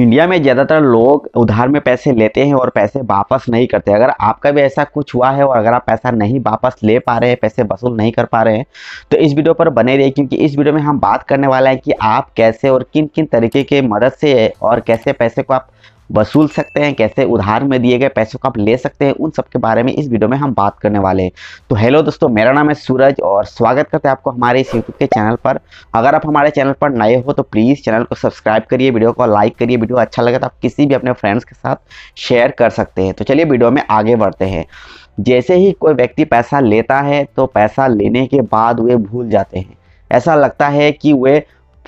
India में ज़्यादातर लोग उधार में पैसे लेते हैं और पैसे वापस नहीं करते अगर आपका भी ऐसा कुछ हुआ है और अगर आप पैसा नहीं वापस ले पा रहे हैं पैसे वसूल नहीं कर पा रहे हैं तो इस वीडियो पर बने रहिए क्योंकि इस वीडियो में हम बात करने वाला है कि आप कैसे और किन किन तरीके के मदद से और कैसे पैसे को आप वसूल सकते हैं कैसे उधार में दिए गए पैसों को आप ले सकते हैं उन सब के बारे में इस वीडियो में हम बात करने वाले हैं तो हेलो दोस्तों मेरा नाम है सूरज और स्वागत करते हैं आपको हमारे इस यूट्यूब के चैनल पर अगर आप हमारे चैनल पर नए हो तो प्लीज़ चैनल को सब्सक्राइब करिए वीडियो को लाइक करिए वीडियो अच्छा लगे तो आप किसी भी अपने फ्रेंड्स के साथ शेयर कर सकते हैं तो चलिए वीडियो में आगे बढ़ते हैं जैसे ही कोई व्यक्ति पैसा लेता है तो पैसा लेने के बाद वे भूल जाते हैं ऐसा लगता है कि वे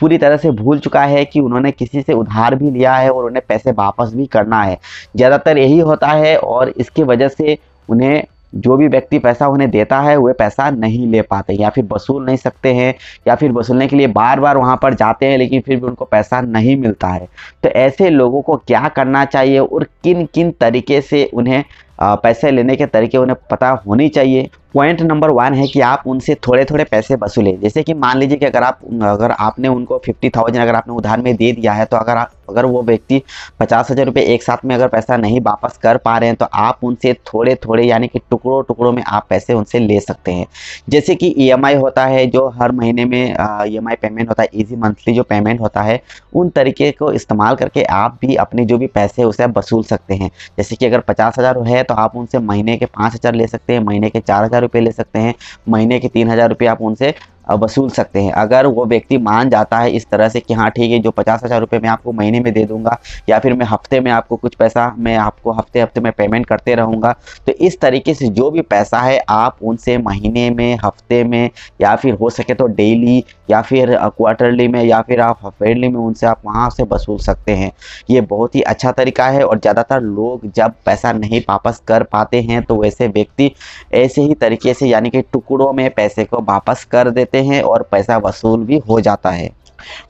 पूरी तरह से भूल चुका है कि उन्होंने किसी से उधार भी लिया है और उन्हें पैसे वापस भी करना है ज़्यादातर यही होता है और इसकी वजह से उन्हें जो भी व्यक्ति पैसा उन्हें देता है वह पैसा नहीं ले पाते या फिर वसूल नहीं सकते हैं या फिर वसूलने के लिए बार बार वहाँ पर जाते हैं लेकिन फिर भी उनको पैसा नहीं मिलता है तो ऐसे लोगों को क्या करना चाहिए और किन किन तरीके से उन्हें पैसे लेने के तरीके उन्हें पता होनी चाहिए पॉइंट नंबर वन है कि आप उनसे थोड़े थोड़े पैसे वसूलें जैसे कि मान लीजिए कि अगर आप अगर आपने उनको फिफ्टी थाउजेंड अगर आपने उधार में दे दिया है तो अगर आप अगर वो व्यक्ति पचास हज़ार रुपये एक साथ में अगर पैसा नहीं वापस कर पा रहे हैं तो आप उनसे थोड़े थोड़े यानी कि टुकड़ों टुकड़ों में आप पैसे उनसे ले सकते हैं जैसे कि ई e होता है जो हर महीने में ई पेमेंट e होता है ईजी मंथली जो पेमेंट होता है उन तरीके को इस्तेमाल करके आप भी अपने जो भी पैसे उसे वसूल सकते हैं जैसे कि अगर पचास है तो आप उनसे महीने के पाँच हज़ार ले सकते हैं महीने के चार हज़ार रुपये ले सकते हैं महीने के तीन हज़ार रुपये आप उनसे वसूल सकते हैं अगर वो व्यक्ति मान जाता है इस तरह से कि हाँ ठीक है जो पचास हज़ार रुपये मैं आपको महीने में दे दूंगा या फिर मैं हफ्ते में आपको कुछ पैसा मैं आपको हफ्ते हफ्ते में पेमेंट करते रहूँगा तो इस तरीके से जो भी पैसा है आप उनसे महीने में हफ्ते में या फिर हो सके तो डेली या फिर क्वार्टरली में या फिर आप हफेडली में उनसे आप वहाँ से वसूल सकते हैं ये बहुत ही अच्छा तरीका है और ज़्यादातर लोग जब पैसा नहीं वापस कर पाते हैं तो वैसे व्यक्ति ऐसे ही तरीके से यानी कि टुकड़ों में पैसे को वापस कर देते करते हैं और पैसा वसूल भी हो जाता है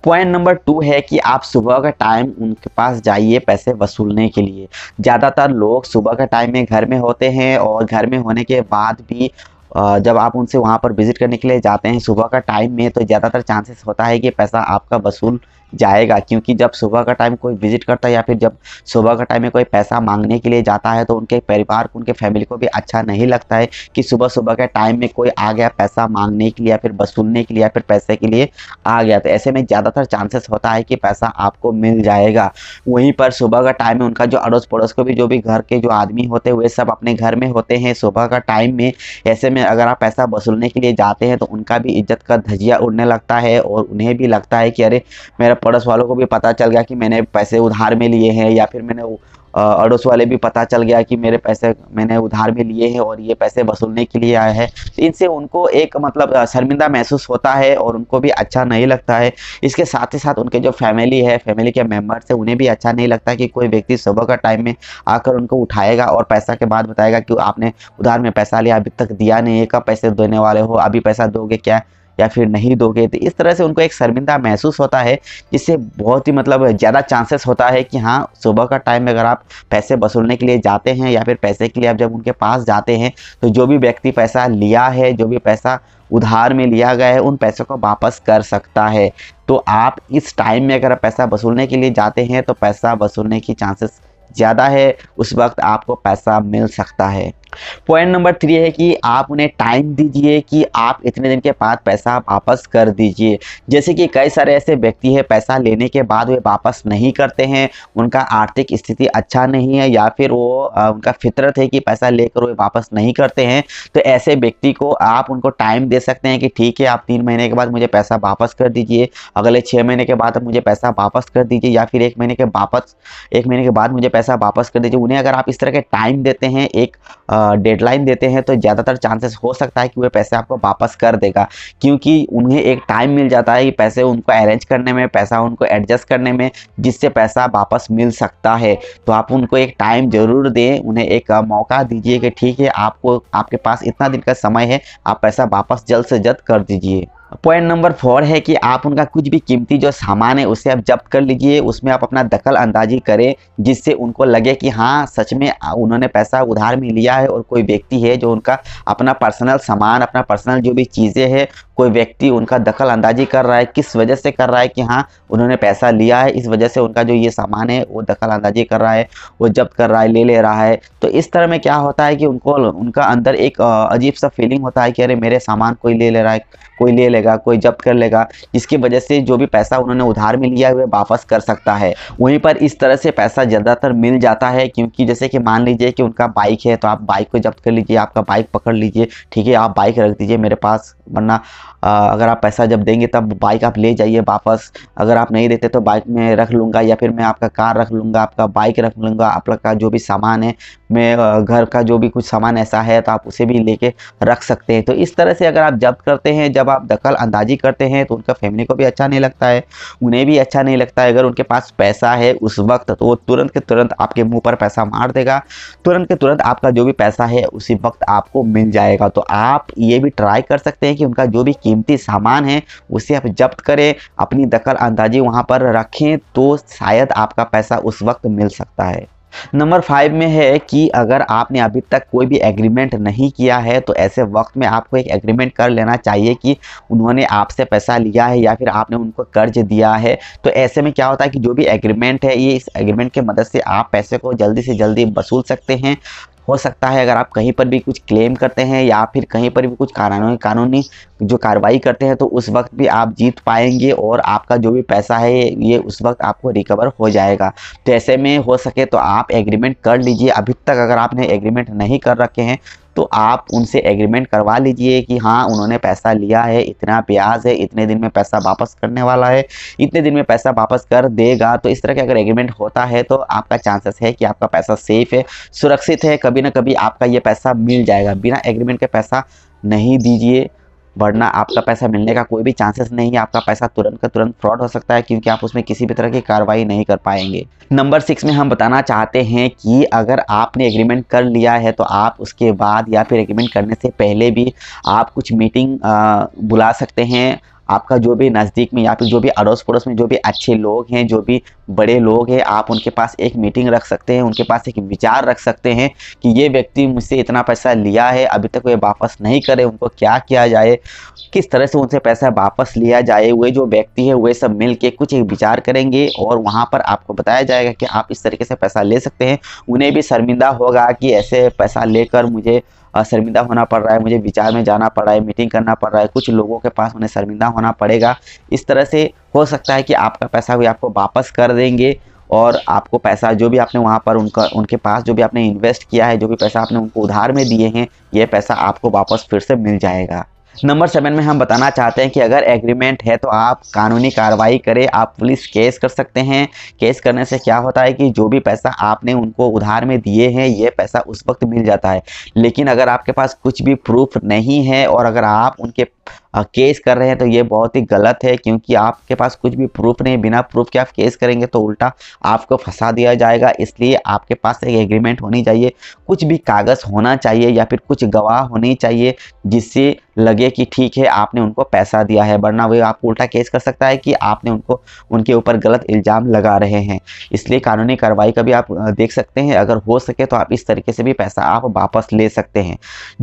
पॉइंट नंबर टू है कि आप सुबह का टाइम उनके पास जाइए पैसे वसूलने के लिए ज़्यादातर लोग सुबह का टाइम में घर में होते हैं और घर में होने के बाद भी जब आप उनसे वहाँ पर विज़िट करने के लिए जाते हैं सुबह का टाइम में तो ज़्यादातर चांसेस होता है कि पैसा आपका वसूल जाएगा क्योंकि जब सुबह का टाइम कोई विजिट करता है या फिर जब सुबह का टाइम में कोई पैसा मांगने के लिए जाता है तो उनके परिवार को उनके फैमिली को भी अच्छा नहीं लगता है कि सुबह सुबह के टाइम में कोई आ गया पैसा मांगने के लिए या फिर वसूलने के लिए या फिर पैसे के लिए आ गया तो ऐसे में ज़्यादातर चांसेस होता है कि पैसा आपको मिल जाएगा वहीं पर सुबह का टाइम में उनका जो अड़ोस पड़ोस को भी जो भी घर के जो आदमी होते हुए सब अपने घर में होते हैं सुबह का टाइम में ऐसे में अगर आप पैसा वसूलने के लिए जाते हैं तो उनका भी इज्जत का धजिया उड़ने लगता है और उन्हें भी लगता है कि अरे मेरा पड़ोस वालों को भी पता चल गया कि मैंने पैसे उधार में लिए हैं या फिर मैंने अड़ोस वाले भी पता चल गया कि मेरे पैसे मैंने उधार में लिए हैं और ये पैसे वसूलने के लिए आए हैं तो इनसे उनको एक मतलब शर्मिंदा महसूस होता है और उनको भी अच्छा नहीं लगता है इसके साथ ही साथ उनके जो फैमिली है फैमिली के मेम्बर्स हैं उन्हें भी अच्छा नहीं लगता कि कोई व्यक्ति सुबह का टाइम में आकर उनको उठाएगा और पैसा के बाद बताएगा कि आपने उधार में पैसा लिया अभी तक दिया नहीं है कब पैसे देने वाले हो अभी पैसा दोगे क्या या फिर नहीं दोगे तो इस तरह से उनको एक शर्मिंदा महसूस होता है जिससे बहुत ही मतलब ज़्यादा चांसेस होता है कि हाँ सुबह का टाइम में अगर आप पैसे वसूलने के लिए जाते हैं या फिर पैसे के लिए आप जब उनके पास जाते हैं तो जो भी व्यक्ति पैसा लिया है जो भी पैसा उधार में लिया गया है उन पैसों को वापस कर सकता है तो आप इस टाइम में अगर पैसा वसूलने के लिए जाते हैं तो पैसा वसूलने की चांसेस ज़्यादा है उस वक्त आपको पैसा मिल सकता है पॉइंट नंबर थ्री है कि आप उन्हें टाइम दीजिए कि आप इतने दिन के बाद पैसा वापस कर दीजिए जैसे कि कई सारे ऐसे व्यक्ति हैं पैसा लेने के बाद वे वापस नहीं करते हैं उनका आर्थिक स्थिति अच्छा नहीं है या फिर वो उनका फितरत है कि पैसा लेकर वे वापस नहीं करते हैं तो ऐसे व्यक्ति को आप उनको टाइम दे सकते हैं कि ठीक है आप तीन महीने के बाद मुझे पैसा वापस कर दीजिए अगले छः महीने के बाद मुझे पैसा वापस कर दीजिए या फिर एक महीने के वापस एक महीने के बाद मुझे पैसा वापस कर दीजिए उन्हें अगर आप इस तरह के टाइम देते हैं एक आ, डेडलाइन देते हैं तो ज़्यादातर चांसेस हो सकता है कि वह पैसे आपको वापस कर देगा क्योंकि उन्हें एक टाइम मिल जाता है कि पैसे उनको अरेंज करने में पैसा उनको एडजस्ट करने में जिससे पैसा वापस मिल सकता है तो आप उनको एक टाइम ज़रूर दें उन्हें एक मौका दीजिए कि ठीक है आपको आपके पास इतना दिन का समय है आप पैसा वापस जल्द से जल्द कर दीजिए पॉइंट नंबर फोर है कि आप उनका कुछ भी कीमती जो सामान है उसे आप जब्त कर लीजिए उसमें आप अपना दखल अंदाजी करें जिससे उनको लगे कि हाँ सच में उन्होंने पैसा उधार में लिया है और कोई व्यक्ति है जो उनका अपना पर्सनल सामान अपना पर्सनल जो भी चीज़ें हैं कोई व्यक्ति उनका दखल अंदाजी कर रहा है किस वजह से कर रहा है कि हाँ उन्होंने पैसा लिया है इस वजह से उनका जो ये सामान है वो दखल अंदाजी कर रहा है वो जब्त कर रहा है ले ले रहा है तो इस तरह में क्या होता है कि उनको उनका अंदर एक अजीब सा फीलिंग होता है कि अरे मेरे सामान कोई ले ले रहा है कोई ले ले लेगा कोई जब्त कर लेगा जिसकी वजह से जो भी पैसा उन्होंने उधार में लिया हुआ वापस कर सकता है वहीं पर इस तरह से पैसा ज़्यादातर मिल जाता है क्योंकि जैसे कि मान लीजिए कि उनका बाइक है तो आप बाइक को जब्त कर लीजिए आपका बाइक पकड़ लीजिए ठीक है आप बाइक रख दीजिए मेरे पास वरना अगर आप पैसा जब देंगे तब बाइक आप ले जाइए वापस अगर आप नहीं देते तो बाइक में रख लूँगा या फिर मैं आपका कार रख लूँगा आपका बाइक रख लूँगा आपका जो भी सामान है में घर का जो भी कुछ सामान ऐसा है तो आप उसे भी लेके रख सकते हैं तो इस तरह से अगर आप जब्त करते हैं जब आप दखल अंदाजी करते हैं तो उनका फैमिली को भी अच्छा नहीं लगता है उन्हें भी अच्छा नहीं लगता है अगर उनके पास पैसा है उस वक्त तो वो तुरंत के तुरंत आपके मुंह पर पैसा मार देगा तुरंत के तुरंत आपका जो भी पैसा है उसी वक्त आपको मिल जाएगा तो आप ये भी ट्राई कर सकते हैं कि उनका जो भी कीमती सामान है उसे आप जब्त करें अपनी दखल अंदाजी वहाँ पर रखें तो शायद आपका पैसा उस वक्त मिल सकता है नंबर फाइव में है कि अगर आपने अभी तक कोई भी एग्रीमेंट नहीं किया है तो ऐसे वक्त में आपको एक एग्रीमेंट कर लेना चाहिए कि उन्होंने आपसे पैसा लिया है या फिर आपने उनको कर्ज दिया है तो ऐसे में क्या होता है कि जो भी एग्रीमेंट है ये इस एग्रीमेंट के मदद से आप पैसे को जल्दी से जल्दी वसूल सकते हैं हो सकता है अगर आप कहीं पर भी कुछ क्लेम करते हैं या फिर कहीं पर भी कुछ कानूनी कानूनी जो कार्रवाई करते हैं तो उस वक्त भी आप जीत पाएंगे और आपका जो भी पैसा है ये उस वक्त आपको रिकवर हो जाएगा तो ऐसे में हो सके तो आप एग्रीमेंट कर लीजिए अभी तक अगर आपने एग्रीमेंट नहीं कर रखे हैं तो आप उनसे एग्रीमेंट करवा लीजिए कि हाँ उन्होंने पैसा लिया है इतना ब्याज है इतने दिन में पैसा वापस करने वाला है इतने दिन में पैसा वापस कर देगा तो इस तरह के अगर एग्रीमेंट होता है तो आपका चांसेस है कि आपका पैसा सेफ है सुरक्षित है कभी ना कभी आपका ये पैसा मिल जाएगा बिना एग्रीमेंट के पैसा नहीं दीजिए वरना आपका पैसा मिलने का कोई भी चांसेस नहीं है आपका पैसा तुरंत का तुरंत फ्रॉड हो सकता है क्योंकि आप उसमें किसी भी तरह की कार्रवाई नहीं कर पाएंगे नंबर सिक्स में हम बताना चाहते हैं कि अगर आपने एग्रीमेंट कर लिया है तो आप उसके बाद या फिर एग्रीमेंट करने से पहले भी आप कुछ मीटिंग बुला सकते हैं आपका जो भी नज़दीक में या फिर जो भी अड़ोस पड़ोस में जो भी अच्छे लोग हैं जो भी बड़े लोग हैं आप उनके पास एक मीटिंग रख सकते हैं उनके पास एक विचार रख सकते हैं कि ये व्यक्ति मुझसे इतना पैसा लिया है अभी तक वे वापस नहीं करे उनको क्या किया जाए किस तरह से उनसे पैसा वापस लिया जाए वे जो व्यक्ति है वे सब मिल के कुछ एक विचार करेंगे और वहाँ पर आपको बताया जाएगा कि आप इस तरीके से पैसा ले सकते हैं उन्हें भी शर्मिंदा होगा कि ऐसे पैसा लेकर मुझे शर्मिंदा होना पड़ रहा है मुझे विचार में जाना पड़ रहा है मीटिंग करना पड़ रहा है कुछ लोगों के पास उन्हें शर्मिंदा होना पड़ेगा इस तरह से हो सकता है कि आपका पैसा भी आपको वापस कर देंगे और आपको पैसा जो भी आपने वहाँ पर उनका उनके पास जो भी आपने इन्वेस्ट किया है जो भी पैसा आपने उनको उधार में दिए हैं ये पैसा आपको वापस फिर से मिल जाएगा नंबर सेवन में हम बताना चाहते हैं कि अगर एग्रीमेंट है तो आप कानूनी कार्रवाई करें आप पुलिस केस कर सकते हैं केस करने से क्या होता है कि जो भी पैसा आपने उनको उधार में दिए हैं ये पैसा उस वक्त मिल जाता है लेकिन अगर आपके पास कुछ भी प्रूफ नहीं है और अगर आप उनके केस कर रहे हैं तो ये बहुत ही गलत है क्योंकि आपके पास कुछ भी प्रूफ नहीं बिना प्रूफ के आप केस करेंगे तो उल्टा आपको फंसा दिया जाएगा इसलिए आपके पास एक एग्रीमेंट होनी चाहिए कुछ भी कागज़ होना चाहिए या फिर कुछ गवाह होनी चाहिए जिससे लगे कि ठीक है आपने उनको पैसा दिया है वरना वे आपको उल्टा केस कर सकता है कि आपने उनको उनके ऊपर गलत इल्ज़ाम लगा रहे हैं इसलिए कानूनी कार्रवाई का भी आप देख सकते हैं अगर हो सके तो आप इस तरीके से भी पैसा आप वापस ले सकते हैं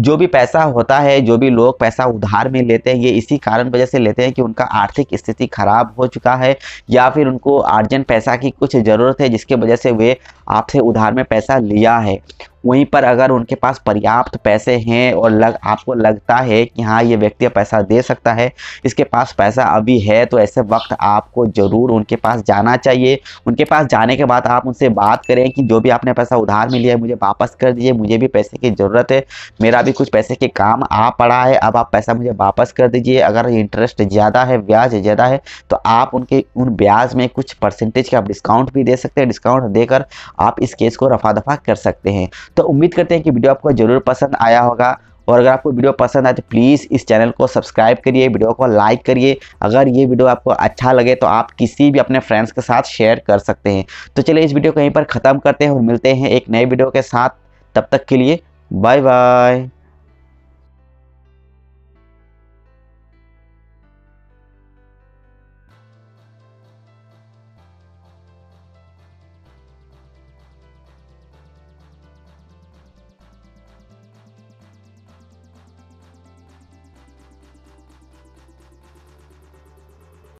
जो भी पैसा होता है जो भी लोग पैसा उधार में ले लेते हैं ये इसी कारण वजह से लेते हैं कि उनका आर्थिक स्थिति खराब हो चुका है या फिर उनको अर्जेंट पैसा की कुछ ज़रूरत है जिसके वजह से वे आपसे उधार में पैसा लिया है वहीं पर अगर उनके पास पर्याप्त पैसे हैं और लग आपको लगता है कि हाँ ये व्यक्ति पैसा दे सकता है इसके पास पैसा अभी है तो ऐसे वक्त आपको ज़रूर उनके पास जाना चाहिए उनके पास जाने के बाद आप उनसे बात करें कि जो भी आपने पैसा उधार में लिया है मुझे वापस कर दीजिए मुझे भी पैसे की ज़रूरत है मेरा भी कुछ पैसे के काम आ पड़ा है अब आप पैसा मुझे वापस कर दीजिए अगर इंटरेस्ट ज़्यादा है ब्याज ज़्यादा है तो आप उनके उन ब्याज में कुछ परसेंटेज का आप डिस्काउंट भी दे सकते हैं डिस्काउंट देकर आप इस केस को रफा दफा कर सकते हैं तो उम्मीद करते हैं कि वीडियो आपको ज़रूर पसंद आया होगा और अगर आपको वीडियो पसंद आए तो प्लीज़ इस चैनल को सब्सक्राइब करिए वीडियो को लाइक करिए अगर ये वीडियो आपको अच्छा लगे तो आप किसी भी अपने फ्रेंड्स के साथ शेयर कर सकते हैं तो चलिए इस वीडियो को यहीं पर ख़त्म करते हैं और मिलते हैं एक नए वीडियो के साथ तब तक के लिए बाय बाय